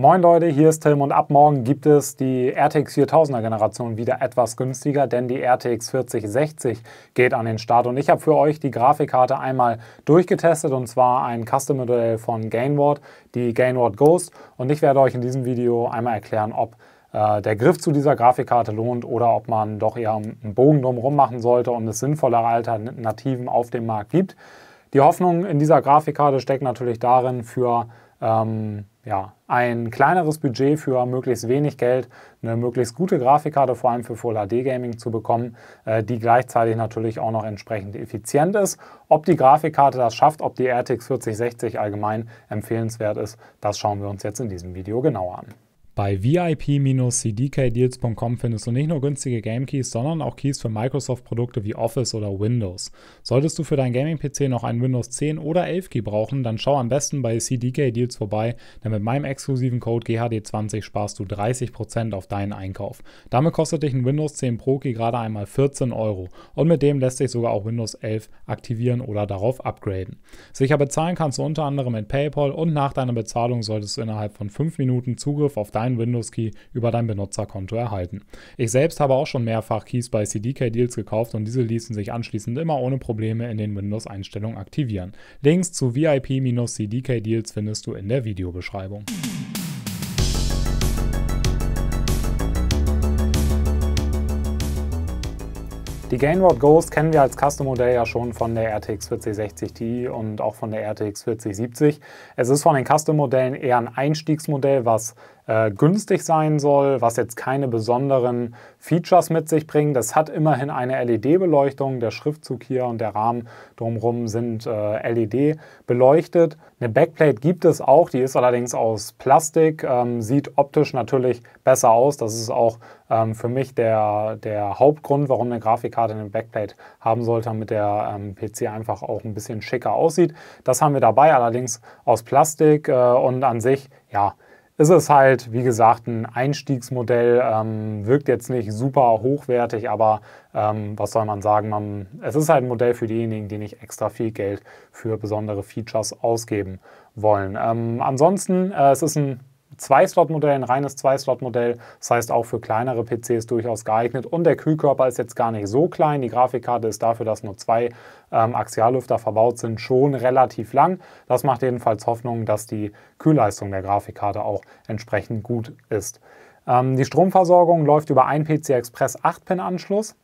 Moin Leute, hier ist Tim und ab morgen gibt es die RTX 4000er Generation wieder etwas günstiger, denn die RTX 4060 geht an den Start und ich habe für euch die Grafikkarte einmal durchgetestet und zwar ein Custom Modell von Gainward, die Gainward Ghost und ich werde euch in diesem Video einmal erklären, ob äh, der Griff zu dieser Grafikkarte lohnt oder ob man doch eher einen Bogen drumherum machen sollte und es sinnvollere Alternativen auf dem Markt gibt. Die Hoffnung in dieser Grafikkarte steckt natürlich darin, für ähm, ja, ein kleineres Budget für möglichst wenig Geld, eine möglichst gute Grafikkarte, vor allem für Full HD Gaming zu bekommen, äh, die gleichzeitig natürlich auch noch entsprechend effizient ist. Ob die Grafikkarte das schafft, ob die RTX 4060 allgemein empfehlenswert ist, das schauen wir uns jetzt in diesem Video genauer an. Bei VIP-cdkdeals.com findest du nicht nur günstige Game Keys, sondern auch Keys für Microsoft-Produkte wie Office oder Windows. Solltest du für dein Gaming-PC noch einen Windows 10 oder 11 Key brauchen, dann schau am besten bei CDK Deals vorbei, denn mit meinem exklusiven Code GHD20 sparst du 30% auf deinen Einkauf. Damit kostet dich ein Windows 10 Pro Key gerade einmal 14 Euro und mit dem lässt sich sogar auch Windows 11 aktivieren oder darauf upgraden. Sicher bezahlen kannst du unter anderem mit PayPal und nach deiner Bezahlung solltest du innerhalb von 5 Minuten Zugriff auf dein einen Windows-Key über dein Benutzerkonto erhalten. Ich selbst habe auch schon mehrfach Keys bei CDK-Deals gekauft und diese ließen sich anschließend immer ohne Probleme in den Windows-Einstellungen aktivieren. Links zu VIP-CDK-Deals findest du in der Videobeschreibung. Die Gainward Ghost kennen wir als Custom-Modell ja schon von der RTX 4060 Ti und auch von der RTX 4070. Es ist von den Custom-Modellen eher ein Einstiegsmodell, was äh, günstig sein soll, was jetzt keine besonderen Features mit sich bringt. Das hat immerhin eine LED-Beleuchtung. Der Schriftzug hier und der Rahmen drumherum sind äh, LED beleuchtet. Eine Backplate gibt es auch, die ist allerdings aus Plastik, ähm, sieht optisch natürlich besser aus. Das ist auch ähm, für mich der, der Hauptgrund, warum eine Grafikkarte eine Backplate haben sollte, damit der ähm, PC einfach auch ein bisschen schicker aussieht. Das haben wir dabei, allerdings aus Plastik äh, und an sich, ja, ist es halt, wie gesagt, ein Einstiegsmodell, ähm, wirkt jetzt nicht super hochwertig, aber ähm, was soll man sagen, man, es ist halt ein Modell für diejenigen, die nicht extra viel Geld für besondere Features ausgeben wollen. Ähm, ansonsten, äh, es ist ein Zwei-Slot-Modell, ein reines Zwei-Slot-Modell. Das heißt, auch für kleinere PCs durchaus geeignet. Und der Kühlkörper ist jetzt gar nicht so klein. Die Grafikkarte ist dafür, dass nur zwei ähm, Axiallüfter verbaut sind, schon relativ lang. Das macht jedenfalls Hoffnung, dass die Kühlleistung der Grafikkarte auch entsprechend gut ist. Ähm, die Stromversorgung läuft über einen PC Express 8-Pin-Anschluss.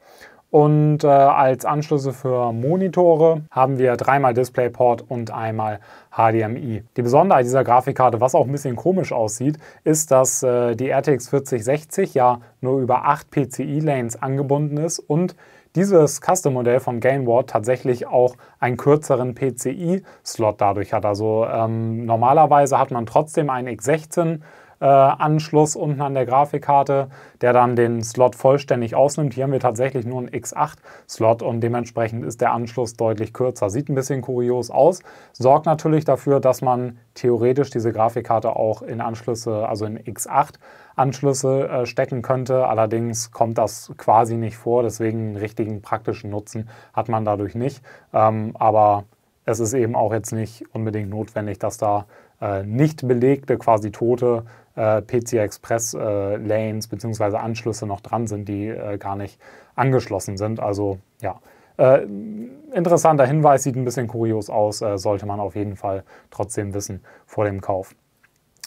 Und äh, als Anschlüsse für Monitore haben wir dreimal DisplayPort und einmal HDMI. Die Besonderheit dieser Grafikkarte, was auch ein bisschen komisch aussieht, ist, dass äh, die RTX 4060 ja nur über acht PCI-Lanes angebunden ist und dieses Custom-Modell von Gainward tatsächlich auch einen kürzeren PCI-Slot dadurch hat. Also ähm, normalerweise hat man trotzdem einen X16 äh, Anschluss unten an der Grafikkarte, der dann den Slot vollständig ausnimmt. Hier haben wir tatsächlich nur einen X8-Slot und dementsprechend ist der Anschluss deutlich kürzer. Sieht ein bisschen kurios aus, sorgt natürlich dafür, dass man theoretisch diese Grafikkarte auch in Anschlüsse, also in X8-Anschlüsse äh, stecken könnte. Allerdings kommt das quasi nicht vor, deswegen einen richtigen praktischen Nutzen hat man dadurch nicht. Ähm, aber es ist eben auch jetzt nicht unbedingt notwendig, dass da äh, nicht belegte, quasi tote äh, PC Express äh, Lanes bzw. Anschlüsse noch dran sind, die äh, gar nicht angeschlossen sind. Also ja, äh, interessanter Hinweis, sieht ein bisschen kurios aus, äh, sollte man auf jeden Fall trotzdem wissen vor dem Kauf.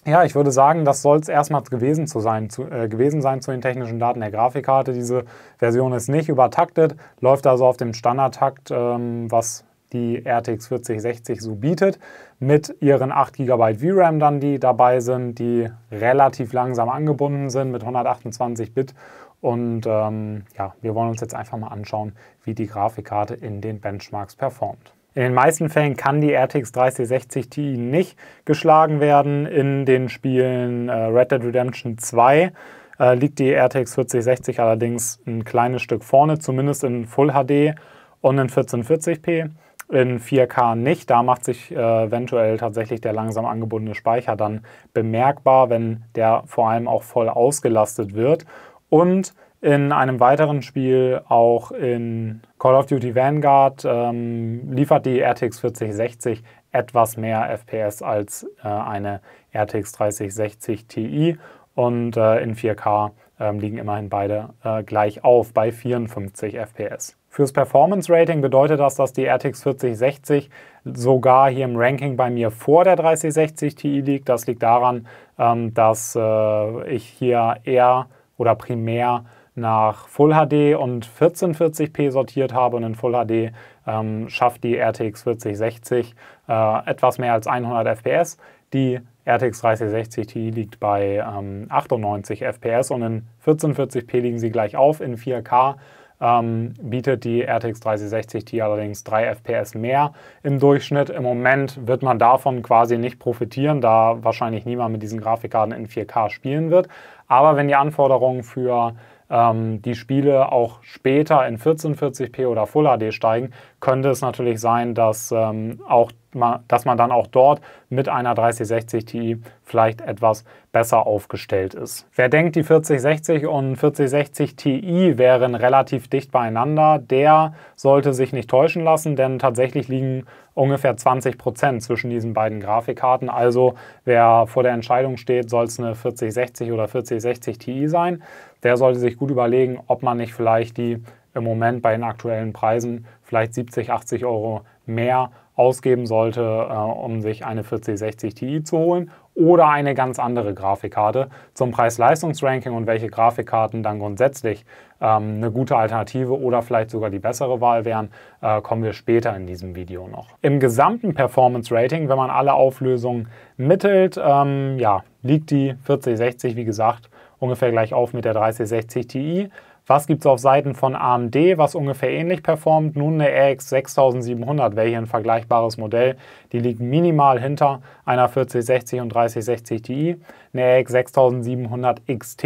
Ja, ich würde sagen, das soll es erstmal gewesen, zu sein, zu, äh, gewesen sein zu den technischen Daten der Grafikkarte. Diese Version ist nicht übertaktet, läuft also auf dem Standardtakt, ähm, was die RTX 4060 so bietet, mit ihren 8 GB VRAM dann, die dabei sind, die relativ langsam angebunden sind mit 128 Bit. Und ähm, ja, wir wollen uns jetzt einfach mal anschauen, wie die Grafikkarte in den Benchmarks performt. In den meisten Fällen kann die RTX 3060 Ti nicht geschlagen werden. In den Spielen äh, Red Dead Redemption 2 äh, liegt die RTX 4060 allerdings ein kleines Stück vorne, zumindest in Full HD und in 1440p in 4K nicht. Da macht sich äh, eventuell tatsächlich der langsam angebundene Speicher dann bemerkbar, wenn der vor allem auch voll ausgelastet wird. Und in einem weiteren Spiel, auch in Call of Duty Vanguard, ähm, liefert die RTX 4060 etwas mehr FPS als äh, eine RTX 3060 Ti. Und äh, in 4K ähm, liegen immerhin beide äh, gleich auf bei 54 FPS. Fürs Performance Rating bedeutet das, dass die RTX 4060 sogar hier im Ranking bei mir vor der 3060 Ti liegt. Das liegt daran, ähm, dass äh, ich hier eher oder primär nach Full HD und 1440p sortiert habe und in Full HD ähm, schafft die RTX 4060 äh, etwas mehr als 100 FPS. Die RTX 3060 Ti liegt bei ähm, 98 FPS und in 1440p liegen sie gleich auf. In 4K ähm, bietet die RTX 3060 Ti allerdings 3 FPS mehr im Durchschnitt. Im Moment wird man davon quasi nicht profitieren, da wahrscheinlich niemand mit diesen Grafikkarten in 4K spielen wird. Aber wenn die Anforderungen für ähm, die Spiele auch später in 1440p oder Full HD steigen, könnte es natürlich sein, dass ähm, auch die dass man dann auch dort mit einer 3060 Ti vielleicht etwas besser aufgestellt ist. Wer denkt, die 4060 und 4060 Ti wären relativ dicht beieinander, der sollte sich nicht täuschen lassen, denn tatsächlich liegen ungefähr 20 Prozent zwischen diesen beiden Grafikkarten. Also wer vor der Entscheidung steht, soll es eine 4060 oder 4060 Ti sein, der sollte sich gut überlegen, ob man nicht vielleicht die im Moment bei den aktuellen Preisen vielleicht 70, 80 Euro mehr ausgeben sollte, äh, um sich eine 4060 Ti zu holen oder eine ganz andere Grafikkarte zum Preis-Leistungs-Ranking und welche Grafikkarten dann grundsätzlich ähm, eine gute Alternative oder vielleicht sogar die bessere Wahl wären, äh, kommen wir später in diesem Video noch. Im gesamten Performance-Rating, wenn man alle Auflösungen mittelt, ähm, ja, liegt die 4060, wie gesagt, ungefähr gleich auf mit der 3060 Ti. Was gibt es auf Seiten von AMD, was ungefähr ähnlich performt? Nun eine RX 6700 wäre hier ein vergleichbares Modell. Die liegt minimal hinter einer 4060 und 3060 Ti. Eine RX 6700 XT,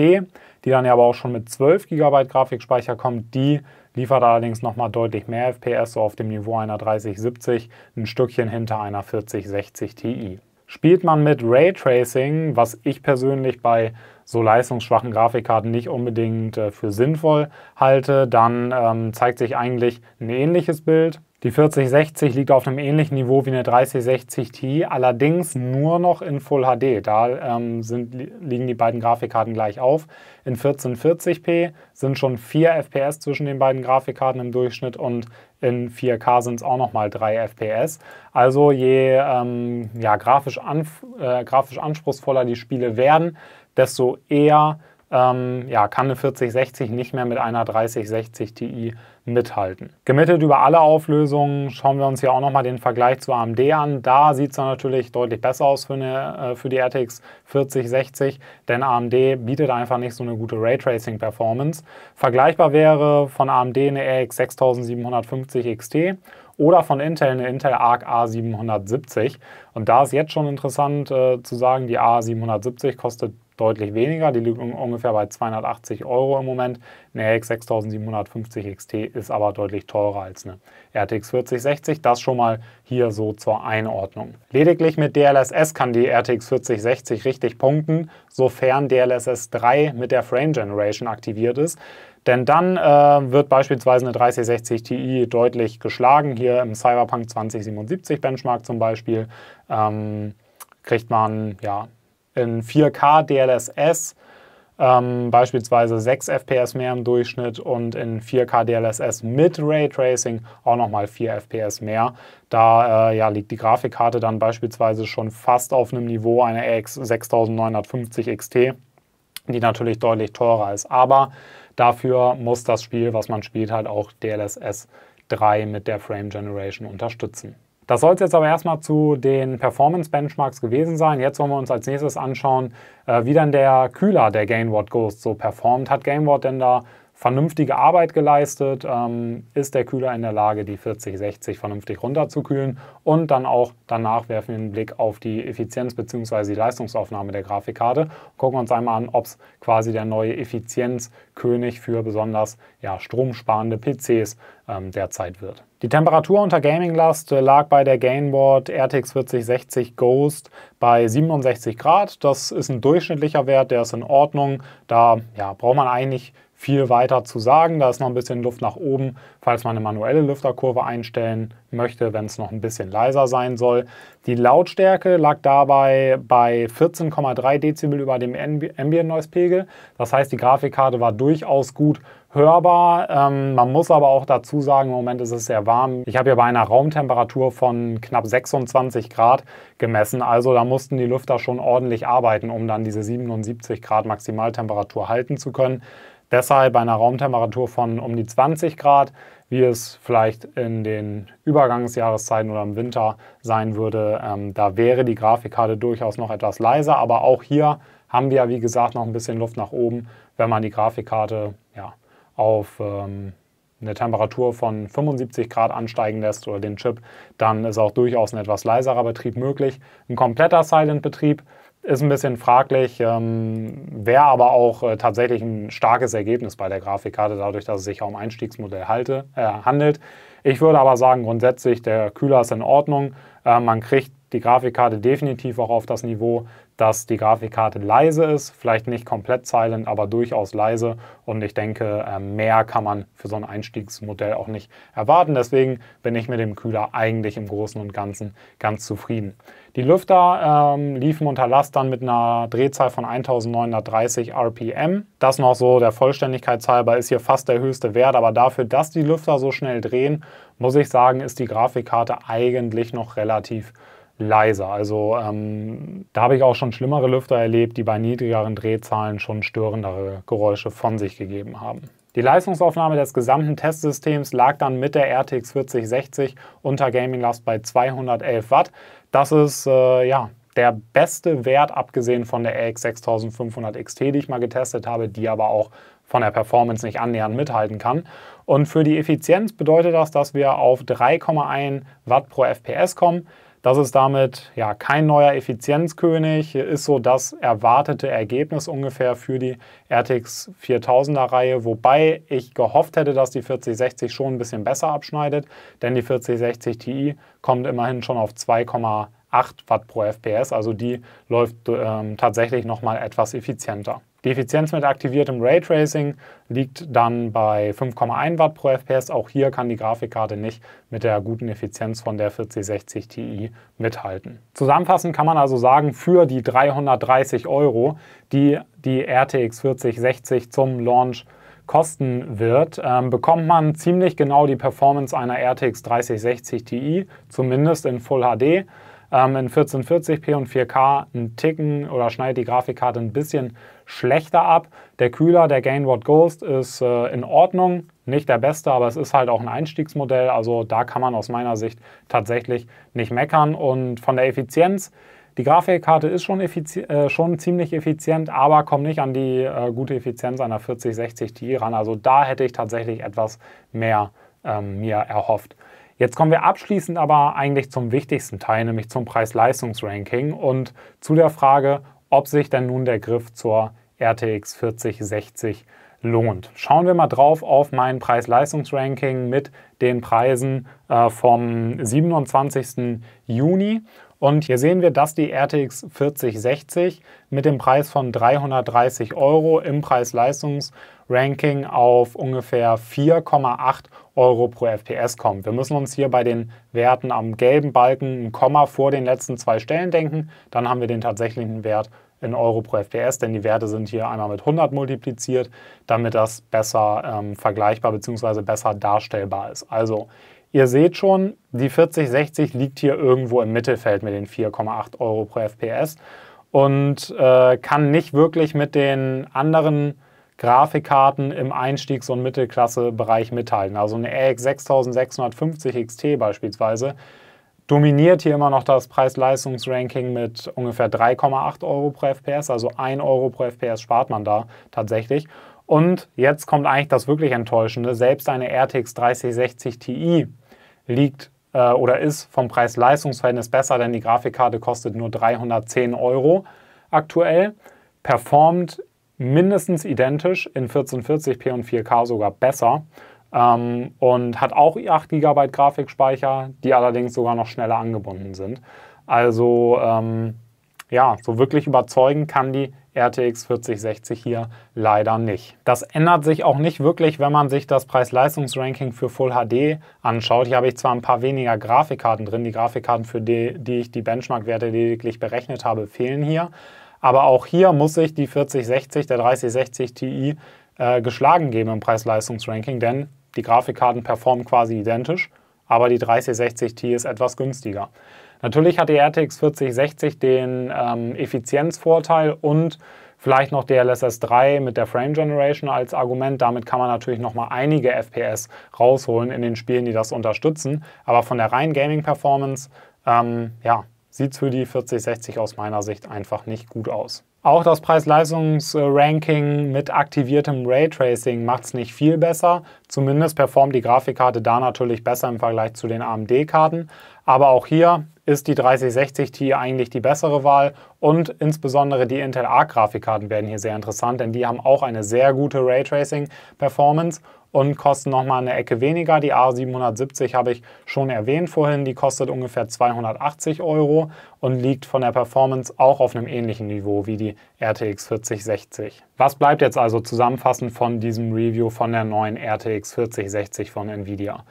die dann ja aber auch schon mit 12 GB Grafikspeicher kommt, die liefert allerdings nochmal deutlich mehr FPS, so auf dem Niveau einer 3070, ein Stückchen hinter einer 4060 Ti. Spielt man mit Raytracing, was ich persönlich bei so leistungsschwachen Grafikkarten nicht unbedingt äh, für sinnvoll halte, dann ähm, zeigt sich eigentlich ein ähnliches Bild. Die 4060 liegt auf einem ähnlichen Niveau wie eine 3060 Ti, allerdings nur noch in Full HD. Da ähm, sind, liegen die beiden Grafikkarten gleich auf. In 1440p sind schon 4 FPS zwischen den beiden Grafikkarten im Durchschnitt und in 4K sind es auch nochmal 3 FPS. Also je ähm, ja, grafisch, äh, grafisch anspruchsvoller die Spiele werden, desto eher ähm, ja, kann eine 4060 nicht mehr mit einer 3060 Ti mithalten. Gemittelt über alle Auflösungen schauen wir uns hier auch nochmal den Vergleich zu AMD an. Da sieht es natürlich deutlich besser aus für, eine, äh, für die RTX 4060, denn AMD bietet einfach nicht so eine gute Raytracing-Performance. Vergleichbar wäre von AMD eine RX 6750 XT oder von Intel eine Intel Arc A770. Und da ist jetzt schon interessant äh, zu sagen, die A770 kostet deutlich weniger. Die liegt ungefähr bei 280 Euro im Moment. Eine RX 6750 XT ist aber deutlich teurer als eine RTX 4060. Das schon mal hier so zur Einordnung. Lediglich mit DLSS kann die RTX 4060 richtig punkten, sofern DLSS 3 mit der Frame Generation aktiviert ist. Denn dann äh, wird beispielsweise eine 3060 Ti deutlich geschlagen. Hier im Cyberpunk 2077 Benchmark zum Beispiel ähm, kriegt man ja in 4K DLSS ähm, beispielsweise 6 FPS mehr im Durchschnitt und in 4K DLSS mit Raytracing auch nochmal 4 FPS mehr. Da äh, ja, liegt die Grafikkarte dann beispielsweise schon fast auf einem Niveau einer RX 6950 XT, die natürlich deutlich teurer ist. Aber dafür muss das Spiel, was man spielt, halt auch DLSS 3 mit der Frame Generation unterstützen. Das soll es jetzt aber erstmal zu den Performance-Benchmarks gewesen sein. Jetzt wollen wir uns als nächstes anschauen, äh, wie dann der Kühler der GainWatt Ghost so performt. Hat GainWatt denn da vernünftige Arbeit geleistet, ähm, ist der Kühler in der Lage, die 4060 vernünftig runterzukühlen und dann auch danach werfen wir einen Blick auf die Effizienz bzw. die Leistungsaufnahme der Grafikkarte. Gucken uns einmal an, ob es quasi der neue Effizienzkönig für besonders ja, stromsparende PCs ähm, derzeit wird. Die Temperatur unter Gaminglast lag bei der Gainboard RTX 4060 Ghost bei 67 Grad. Das ist ein durchschnittlicher Wert, der ist in Ordnung. Da ja, braucht man eigentlich viel weiter zu sagen. Da ist noch ein bisschen Luft nach oben, falls man eine manuelle Lüfterkurve einstellen möchte, wenn es noch ein bisschen leiser sein soll. Die Lautstärke lag dabei bei 14,3 Dezibel über dem Ambient Noise Pegel. Das heißt, die Grafikkarte war durchaus gut hörbar. Ähm, man muss aber auch dazu sagen, im Moment ist es sehr warm. Ich habe ja bei einer Raumtemperatur von knapp 26 Grad gemessen. Also da mussten die Lüfter schon ordentlich arbeiten, um dann diese 77 Grad Maximaltemperatur halten zu können. Deshalb bei einer Raumtemperatur von um die 20 Grad, wie es vielleicht in den Übergangsjahreszeiten oder im Winter sein würde, ähm, da wäre die Grafikkarte durchaus noch etwas leiser. Aber auch hier haben wir ja, wie gesagt, noch ein bisschen Luft nach oben, wenn man die Grafikkarte ja, auf ähm, eine Temperatur von 75 Grad ansteigen lässt oder den Chip, dann ist auch durchaus ein etwas leiserer Betrieb möglich. Ein kompletter Silent-Betrieb ist ein bisschen fraglich, ähm, wäre aber auch äh, tatsächlich ein starkes Ergebnis bei der Grafikkarte, dadurch, dass es sich auch um Einstiegsmodell halte, äh, handelt. Ich würde aber sagen, grundsätzlich, der Kühler ist in Ordnung. Äh, man kriegt die Grafikkarte definitiv auch auf das Niveau, dass die Grafikkarte leise ist, vielleicht nicht komplett silent, aber durchaus leise. Und ich denke, ähm, mehr kann man für so ein Einstiegsmodell auch nicht erwarten. Deswegen bin ich mit dem Kühler eigentlich im Großen und Ganzen ganz zufrieden. Die Lüfter ähm, liefen unter Last dann mit einer Drehzahl von 1930 RPM. Das noch so der Vollständigkeit halber ist hier fast der höchste Wert, aber dafür, dass die Lüfter so schnell drehen, muss ich sagen, ist die Grafikkarte eigentlich noch relativ leiser. Also ähm, da habe ich auch schon schlimmere Lüfter erlebt, die bei niedrigeren Drehzahlen schon störendere Geräusche von sich gegeben haben. Die Leistungsaufnahme des gesamten Testsystems lag dann mit der RTX 4060 unter Gaminglast bei 211 Watt. Das ist äh, ja der beste Wert, abgesehen von der RX 6500 XT, die ich mal getestet habe, die aber auch von der Performance nicht annähernd mithalten kann. Und für die Effizienz bedeutet das, dass wir auf 3,1 Watt pro FPS kommen. Das ist damit ja kein neuer Effizienzkönig. ist so das erwartete Ergebnis ungefähr für die RTX 4000er Reihe, wobei ich gehofft hätte, dass die 4060 schon ein bisschen besser abschneidet, denn die 4060 Ti kommt immerhin schon auf 2,8 Watt pro FPS, also die läuft ähm, tatsächlich noch mal etwas effizienter. Die Effizienz mit aktiviertem Raytracing liegt dann bei 5,1 Watt pro FPS. Auch hier kann die Grafikkarte nicht mit der guten Effizienz von der 4060 Ti mithalten. Zusammenfassend kann man also sagen, für die 330 Euro, die die RTX 4060 zum Launch kosten wird, ähm, bekommt man ziemlich genau die Performance einer RTX 3060 Ti, zumindest in Full HD. Ähm, in 1440p und 4K ein Ticken oder schneidet die Grafikkarte ein bisschen schlechter ab. Der Kühler, der Gainward Ghost, ist äh, in Ordnung. Nicht der beste, aber es ist halt auch ein Einstiegsmodell. Also da kann man aus meiner Sicht tatsächlich nicht meckern. Und von der Effizienz, die Grafikkarte ist schon, äh, schon ziemlich effizient, aber kommt nicht an die äh, gute Effizienz einer 4060 Ti ran. Also da hätte ich tatsächlich etwas mehr ähm, mir erhofft. Jetzt kommen wir abschließend aber eigentlich zum wichtigsten Teil, nämlich zum Preis-Leistungs-Ranking und zu der Frage, ob sich denn nun der Griff zur RTX 4060 lohnt. Schauen wir mal drauf auf mein Preis-Leistungs-Ranking mit den Preisen äh, vom 27. Juni. Und hier sehen wir, dass die RTX 4060 mit dem Preis von 330 Euro im Preis-Leistungs ranking Ranking auf ungefähr 4,8 Euro pro FPS kommt. Wir müssen uns hier bei den Werten am gelben Balken ein Komma vor den letzten zwei Stellen denken. Dann haben wir den tatsächlichen Wert in Euro pro FPS, denn die Werte sind hier einmal mit 100 multipliziert, damit das besser ähm, vergleichbar bzw. besser darstellbar ist. Also Ihr seht schon, die 4060 liegt hier irgendwo im Mittelfeld mit den 4,8 Euro pro FPS und äh, kann nicht wirklich mit den anderen Grafikkarten im Einstiegs- und Mittelklassebereich mithalten. Also eine RX 6650 XT beispielsweise dominiert hier immer noch das Preis-Leistungs-Ranking mit ungefähr 3,8 Euro pro FPS, also 1 Euro pro FPS spart man da tatsächlich. Und jetzt kommt eigentlich das wirklich Enttäuschende, selbst eine RTX 3060 Ti liegt äh, oder ist vom Preis-Leistungs-Verhältnis besser, denn die Grafikkarte kostet nur 310 Euro aktuell, performt mindestens identisch, in 1440p und 4K sogar besser. Ähm, und hat auch 8 GB Grafikspeicher, die allerdings sogar noch schneller angebunden sind. Also ähm, ja, so wirklich überzeugen kann die RTX 4060 hier leider nicht. Das ändert sich auch nicht wirklich, wenn man sich das Preis-Leistungs-Ranking für Full HD anschaut. Hier habe ich zwar ein paar weniger Grafikkarten drin, die Grafikkarten, für die, die ich die Benchmark-Werte lediglich berechnet habe, fehlen hier. Aber auch hier muss sich die 4060, der 3060 Ti äh, geschlagen geben im Preis-Leistungs-Ranking, denn die Grafikkarten performen quasi identisch, aber die 3060 Ti ist etwas günstiger. Natürlich hat die RTX 4060 den ähm, Effizienzvorteil und vielleicht noch DLSS 3 mit der Frame Generation als Argument. Damit kann man natürlich nochmal einige FPS rausholen in den Spielen, die das unterstützen. Aber von der reinen Gaming-Performance, ähm, ja, sieht für die 4060 aus meiner Sicht einfach nicht gut aus. Auch das Preis-Leistungs-Ranking mit aktiviertem Raytracing macht es nicht viel besser. Zumindest performt die Grafikkarte da natürlich besser im Vergleich zu den AMD-Karten. Aber auch hier ist die 3060 Ti eigentlich die bessere Wahl und insbesondere die Intel Arc Grafikkarten werden hier sehr interessant, denn die haben auch eine sehr gute Raytracing Performance und kosten nochmal eine Ecke weniger. Die A770 habe ich schon erwähnt vorhin, die kostet ungefähr 280 Euro und liegt von der Performance auch auf einem ähnlichen Niveau wie die RTX 4060. Was bleibt jetzt also zusammenfassend von diesem Review von der neuen RTX 4060 von Nvidia?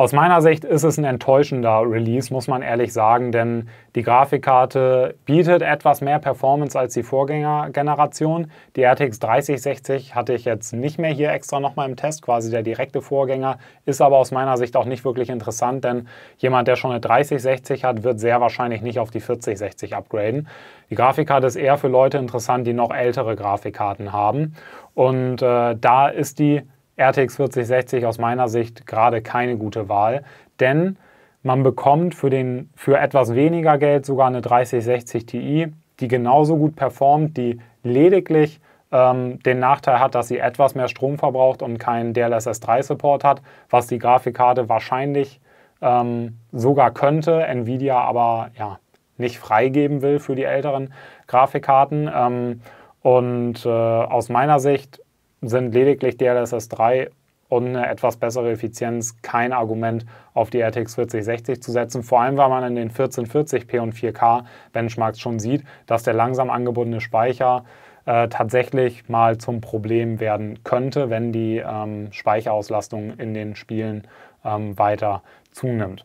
Aus meiner Sicht ist es ein enttäuschender Release, muss man ehrlich sagen, denn die Grafikkarte bietet etwas mehr Performance als die Vorgängergeneration. Die RTX 3060 hatte ich jetzt nicht mehr hier extra nochmal im Test, quasi der direkte Vorgänger, ist aber aus meiner Sicht auch nicht wirklich interessant, denn jemand, der schon eine 3060 hat, wird sehr wahrscheinlich nicht auf die 4060 upgraden. Die Grafikkarte ist eher für Leute interessant, die noch ältere Grafikkarten haben. Und äh, da ist die RTX 4060 aus meiner Sicht gerade keine gute Wahl, denn man bekommt für, den, für etwas weniger Geld sogar eine 3060 Ti, die genauso gut performt, die lediglich ähm, den Nachteil hat, dass sie etwas mehr Strom verbraucht und keinen DLSS 3-Support hat, was die Grafikkarte wahrscheinlich ähm, sogar könnte, Nvidia aber ja, nicht freigeben will für die älteren Grafikkarten. Ähm, und äh, aus meiner Sicht sind lediglich DLSS 3 und eine etwas bessere Effizienz kein Argument, auf die RTX 4060 zu setzen. Vor allem, weil man in den 1440p und 4K Benchmarks schon sieht, dass der langsam angebundene Speicher äh, tatsächlich mal zum Problem werden könnte, wenn die ähm, Speicherauslastung in den Spielen ähm, weiter zunimmt.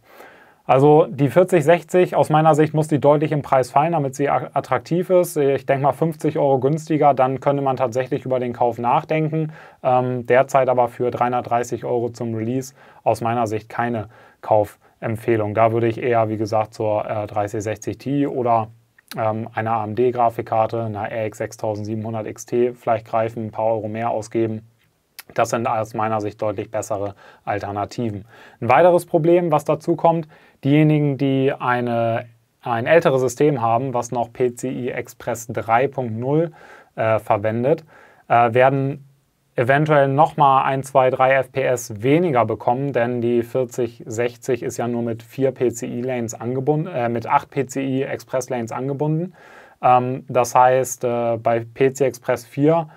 Also die 4060 aus meiner Sicht muss die deutlich im Preis fallen, damit sie attraktiv ist. Ich denke mal 50 Euro günstiger, dann könnte man tatsächlich über den Kauf nachdenken. Ähm, derzeit aber für 330 Euro zum Release aus meiner Sicht keine Kaufempfehlung. Da würde ich eher, wie gesagt, zur äh, 3060 Ti oder ähm, einer AMD-Grafikkarte, einer RX 6700 XT vielleicht greifen, ein paar Euro mehr ausgeben. Das sind aus meiner Sicht deutlich bessere Alternativen. Ein weiteres Problem, was dazu kommt, Diejenigen, die eine, ein älteres System haben, was noch PCI Express 3.0 äh, verwendet, äh, werden eventuell nochmal 1, 2, 3 FPS weniger bekommen, denn die 4060 ist ja nur mit 4 PCI-Lanes angebunden, äh, mit 8 PCI-Express-Lanes angebunden. Ähm, das heißt, äh, bei PCI Express 4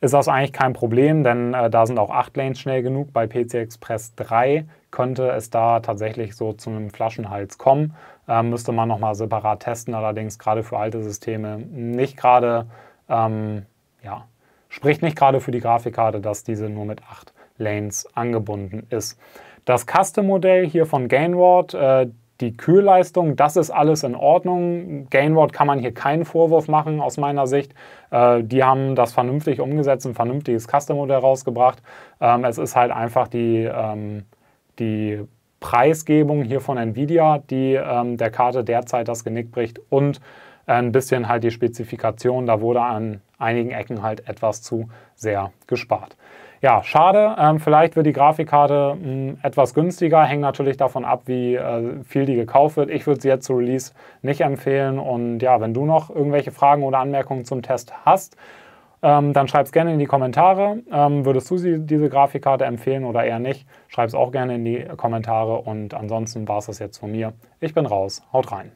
ist das eigentlich kein Problem, denn äh, da sind auch 8 Lanes schnell genug. Bei PCI Express 3 könnte es da tatsächlich so zu einem Flaschenhals kommen. Ähm, müsste man nochmal separat testen, allerdings gerade für alte Systeme nicht gerade, ähm, ja, spricht nicht gerade für die Grafikkarte, dass diese nur mit 8 Lanes angebunden ist. Das Custom-Modell hier von Gainward, äh, die Kühlleistung, das ist alles in Ordnung. Gainward kann man hier keinen Vorwurf machen aus meiner Sicht. Äh, die haben das vernünftig umgesetzt, ein vernünftiges Custom-Modell rausgebracht. Ähm, es ist halt einfach die, ähm, die Preisgebung hier von Nvidia, die ähm, der Karte derzeit das Genick bricht und äh, ein bisschen halt die Spezifikation, da wurde an einigen Ecken halt etwas zu sehr gespart. Ja, schade, ähm, vielleicht wird die Grafikkarte mh, hm, etwas günstiger, hängt natürlich davon ab, wie äh, viel die gekauft wird. Ich würde sie jetzt zu Release nicht empfehlen und ja, wenn du noch irgendwelche Fragen oder Anmerkungen zum Test hast, ähm, dann schreib es gerne in die Kommentare. Ähm, würdest du sie, diese Grafikkarte empfehlen oder eher nicht? Schreib es auch gerne in die Kommentare und ansonsten war es das jetzt von mir. Ich bin raus, haut rein.